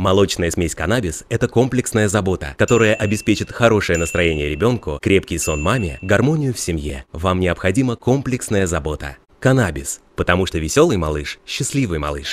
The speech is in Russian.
Молочная смесь каннабис – это комплексная забота, которая обеспечит хорошее настроение ребенку, крепкий сон маме, гармонию в семье. Вам необходима комплексная забота. Каннабис, потому что веселый малыш – счастливый малыш.